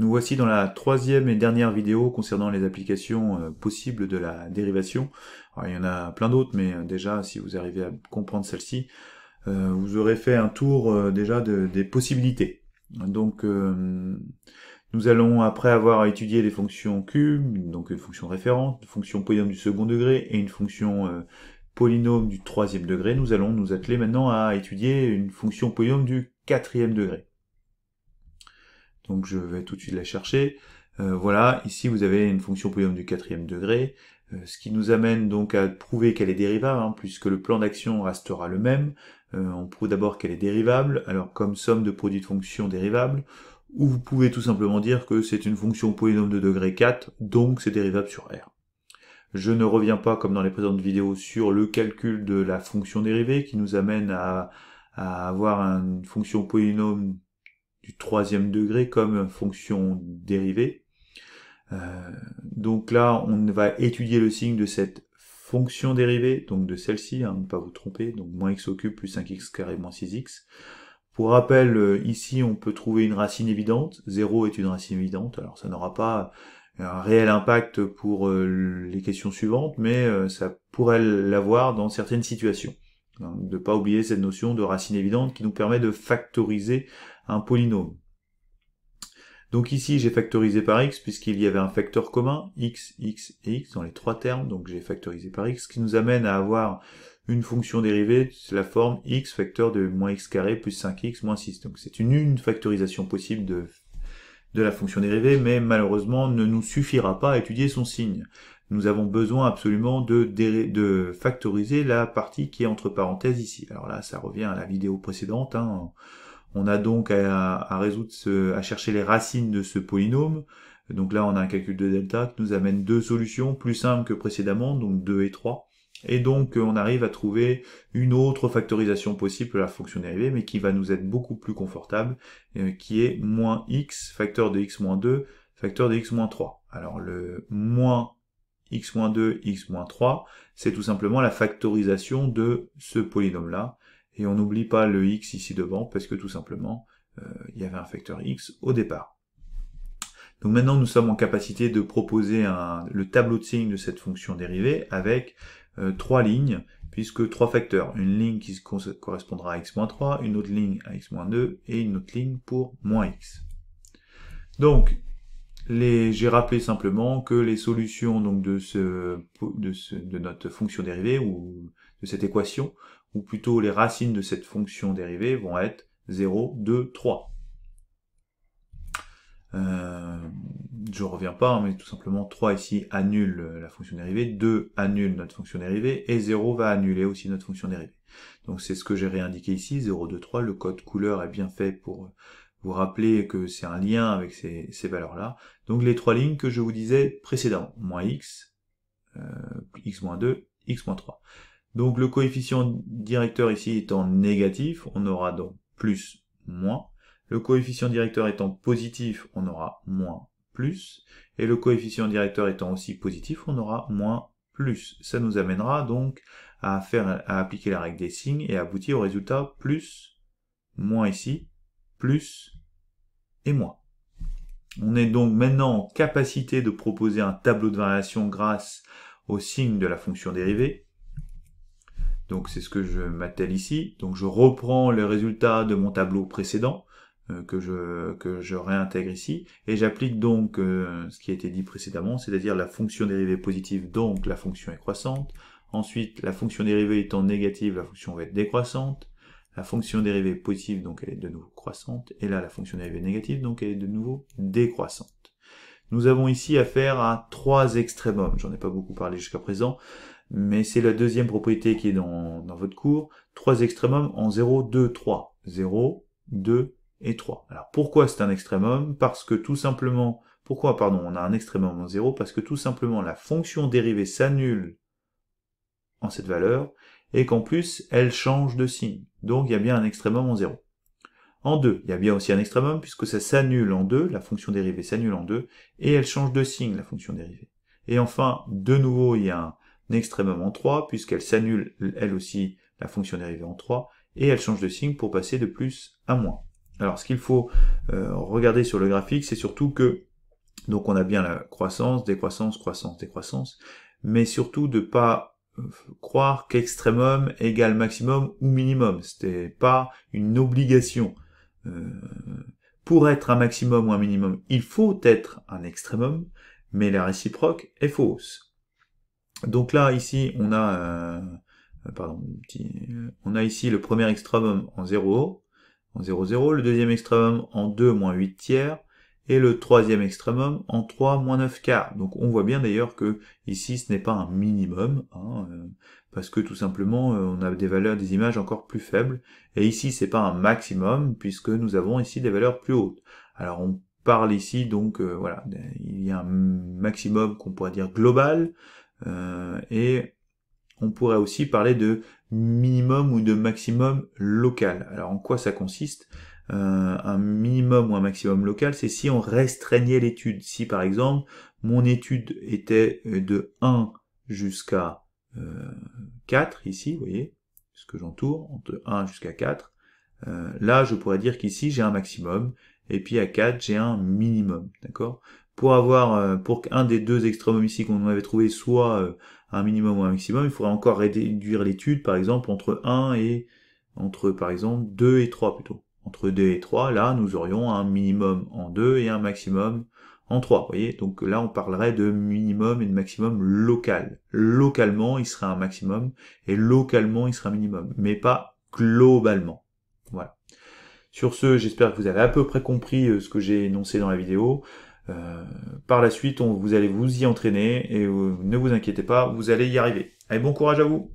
Nous voici dans la troisième et dernière vidéo concernant les applications euh, possibles de la dérivation. il y en a plein d'autres, mais euh, déjà, si vous arrivez à comprendre celle-ci, euh, vous aurez fait un tour déjà des possibilités. Donc, nous allons, après avoir étudié les fonctions cubes, donc une fonction référente, une fonction polynôme du second degré et une fonction polynôme du troisième degré, nous allons nous atteler maintenant à étudier une fonction polynôme du quatrième degré. Donc je vais tout de suite la chercher. Euh, voilà, ici vous avez une fonction polynôme du quatrième degré, euh, ce qui nous amène donc à prouver qu'elle est dérivable, hein, puisque le plan d'action restera le même. Euh, on prouve d'abord qu'elle est dérivable, alors comme somme de produits de fonctions dérivables, ou vous pouvez tout simplement dire que c'est une fonction polynôme de degré 4, donc c'est dérivable sur R. Je ne reviens pas, comme dans les précédentes vidéos, sur le calcul de la fonction dérivée qui nous amène à, à avoir une fonction polynôme du troisième degré comme fonction dérivée. Euh, donc là, on va étudier le signe de cette fonction dérivée, donc de celle-ci, hein, ne pas vous tromper, donc moins x au cube plus 5x carré moins 6x. Pour rappel, euh, ici, on peut trouver une racine évidente. 0 est une racine évidente, alors ça n'aura pas euh, un réel impact pour les questions suivantes, mais ça pourrait l'avoir dans certaines situations. De ne pas oublier cette notion de racine évidente qui nous permet de factoriser un polynôme. Donc ici, j'ai factorisé par x puisqu'il y avait un facteur commun, x, x et x, dans les trois termes, donc j'ai factorisé par x, ce qui nous amène à avoir une fonction dérivée, de la forme x facteur de moins x carré plus 5x moins 6. Donc c'est une, une factorisation possible de, de la fonction dérivée, mais malheureusement ne nous suffira pas à étudier son signe. Nous avons besoin absolument de, de factoriser la partie qui est entre parenthèses ici. Alors là, ça revient à la vidéo précédente, hein, on a donc à, résoudre à chercher les racines de ce polynôme. Donc là, on a un calcul de delta qui nous amène deux solutions plus simples que précédemment, donc 2 et 3. Et donc, on arrive à trouver une autre factorisation possible de la fonction dérivée, mais qui va nous être beaucoup plus confortable, euh, qui est moins x, facteur de x moins 2, facteur de x moins 3. Alors, le moins x moins 2, x moins 3, c'est tout simplement la factorisation de ce polynôme-là, et on n'oublie pas le x ici devant, parce que tout simplement, euh, il y avait un facteur x au départ. Donc maintenant, nous sommes en capacité de proposer le tableau de signes de cette fonction dérivée avec euh, trois lignes, puisque trois facteurs. Une ligne qui correspondra à x-3, une autre ligne à x-2 et une autre ligne pour moins x. Donc, j'ai rappelé simplement que les solutions donc de notre fonction dérivée ou de cette équation ou plutôt les racines de cette fonction dérivée vont être 0, 2, 3. Euh, je reviens pas, hein, mais tout simplement 3 ici annule la fonction dérivée, 2 annule notre fonction dérivée, et 0 va annuler aussi notre fonction dérivée. Donc c'est ce que j'ai réindiqué ici, 0, 2, 3, le code couleur est bien fait pour vous rappeler que c'est un lien avec ces, valeurs-là. Donc les trois lignes que je vous disais précédemment, moins x, euh, x-2, x-3. moins donc le coefficient directeur ici étant négatif, on aura donc plus moins. Le coefficient directeur étant positif, on aura moins plus. Et le coefficient directeur étant aussi positif, on aura moins plus. Ça nous amènera donc à, faire, à appliquer la règle des signes et aboutir au résultat plus, moins ici, plus et moins. On est donc maintenant en capacité de proposer un tableau de variation grâce au signe de la fonction dérivée. Donc c'est ce que je m'attelle ici. Donc je reprends le résultat de mon tableau précédent euh, que, je, que je réintègre ici. Et j'applique donc euh, ce qui a été dit précédemment, c'est-à-dire la fonction dérivée positive, donc la fonction est croissante. Ensuite, la fonction dérivée étant négative, la fonction va être décroissante. La fonction dérivée positive, donc elle est de nouveau croissante. Et là, la fonction dérivée négative, donc elle est de nouveau décroissante. Nous avons ici affaire à trois extrémums. J'en ai pas beaucoup parlé jusqu'à présent mais c'est la deuxième propriété qui est dans, dans votre cours. Trois extrémums en 0, 2, 3. 0, 2 et 3. Alors pourquoi c'est un extrémum Parce que tout simplement, pourquoi pardon, on a un extrémum en 0 Parce que tout simplement la fonction dérivée s'annule en cette valeur et qu'en plus elle change de signe. Donc il y a bien un extrémum en 0. En 2, il y a bien aussi un extrémum puisque ça s'annule en 2, la fonction dérivée s'annule en 2 et elle change de signe la fonction dérivée. Et enfin, de nouveau, il y a un, extrémum en 3, puisqu'elle s'annule elle aussi la fonction dérivée en 3, et elle change de signe pour passer de plus à moins. Alors ce qu'il faut euh, regarder sur le graphique, c'est surtout que, donc on a bien la croissance, décroissance, croissance, décroissance, mais surtout de pas euh, croire qu'extrémum égale maximum ou minimum. C'était pas une obligation. Euh, pour être un maximum ou un minimum, il faut être un extrémum, mais la réciproque est fausse. Donc là, ici, on a, euh, euh, euh, on a ici le premier extrême en 0, en le deuxième extrême en 2, moins 8 tiers, et le troisième extrémum en 3, moins 9 quarts. Donc on voit bien d'ailleurs que ici, ce n'est pas un minimum, hein, parce que tout simplement, on a des valeurs, des images encore plus faibles, et ici, c'est pas un maximum, puisque nous avons ici des valeurs plus hautes. Alors on parle ici, donc voilà, il y a un maximum qu'on pourrait dire global, euh, et on pourrait aussi parler de minimum ou de maximum local. Alors en quoi ça consiste euh, un minimum ou un maximum local, c'est si on restreignait l'étude. Si par exemple mon étude était de 1 jusqu'à 4 euh, ici, vous voyez, ce que j'entoure, de 1 jusqu'à 4, là je pourrais dire qu'ici j'ai un maximum et puis à 4, j'ai un minimum, d'accord Pour avoir, euh, pour qu'un des deux extrêmes ici qu'on avait trouvé soit euh, un minimum ou un maximum, il faudrait encore réduire l'étude, par exemple, entre 1 et, entre, par exemple, 2 et 3 plutôt. Entre 2 et 3, là, nous aurions un minimum en 2 et un maximum en 3, vous voyez Donc là, on parlerait de minimum et de maximum local. Localement, il serait un maximum, et localement, il sera un minimum, mais pas globalement. Voilà. Sur ce, j'espère que vous avez à peu près compris euh, ce que j'ai énoncé dans la vidéo. Euh, par la suite, vous allez vous y entraîner et euh, ne vous inquiétez pas, vous allez y arriver. Allez, bon courage à vous